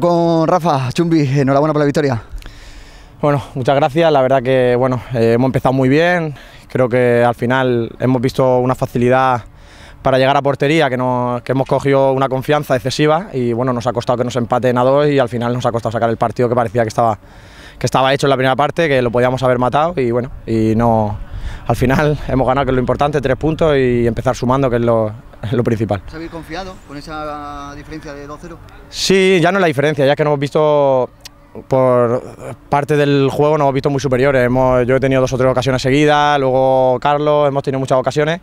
Con Rafa Chumbi, enhorabuena por la victoria. Bueno, muchas gracias. La verdad que bueno, eh, hemos empezado muy bien. Creo que al final hemos visto una facilidad para llegar a portería, que, hemos cogido una confianza excesiva y bueno, nos ha costado que nos empaten a dos y al final nos ha costado sacar el partido que parecía que estaba, que estaba hecho en la primera parte, que lo podíamos haber matado y bueno, y no, al final hemos ganado, que es lo importante, tres puntos y empezar sumando, que es lo, lo principal. confiado con esa diferencia de 2-0? Sí, ya no es la diferencia, ya que no hemos visto por parte del juego no hemos visto muy superiores. yo he tenido dos o tres ocasiones seguidas, luego Carlos, hemos tenido muchas ocasiones.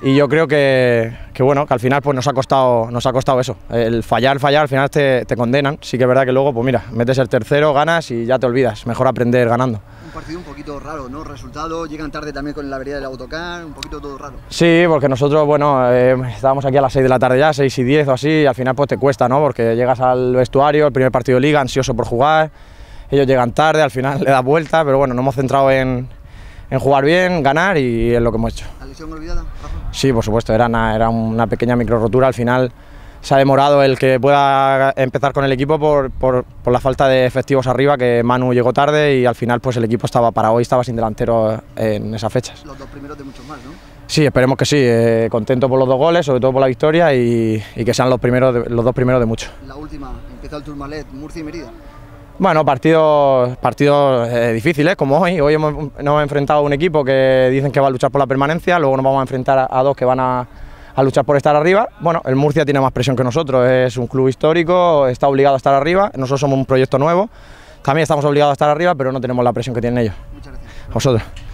Y yo creo que, que bueno, que al final pues nos ha costado, nos ha costado eso. El fallar, fallar, al final te, te condenan. Sí que es verdad que luego, pues mira, metes el tercero, ganas y ya te olvidas. Mejor aprender ganando un partido un poquito raro, ¿no? Resultado, llegan tarde también con la avería del autocar, un poquito todo raro. Sí, porque nosotros, bueno, eh, estábamos aquí a las 6 de la tarde ya, 6 y 10 o así, y al final pues te cuesta, ¿no? Porque llegas al vestuario, el primer partido de liga, ansioso por jugar, ellos llegan tarde, al final le da vuelta, pero bueno, nos hemos centrado en, jugar bien, ganar y es lo que hemos hecho. ¿La lesión olvidada? Sí, por supuesto, era era una pequeña micro rotura al final se ha demorado el que pueda empezar con el equipo por, la falta de efectivos arriba, que Manu llegó tarde y al final pues el equipo estaba para hoy, estaba sin delantero en esas fechas. Los dos primeros de muchos más, ¿no? Sí, esperemos que sí, eh, contento por los dos goles, sobre todo por la victoria y, que sean los, primeros los dos primeros de muchos. La última, empieza el Turmalet, Murcia y Merida. Bueno, partidos, partidos eh, difíciles ¿eh? como hoy. Hoy hemos, nos hemos enfrentado a un equipo que dicen que va a luchar por la permanencia, luego nos vamos a enfrentar a dos que van a, a luchar por estar arriba. Bueno, el Murcia tiene más presión que nosotros, es un club histórico, está obligado a estar arriba, nosotros somos un proyecto nuevo, también estamos obligados a estar arriba, pero no tenemos la presión que tienen ellos. Muchas vosotros.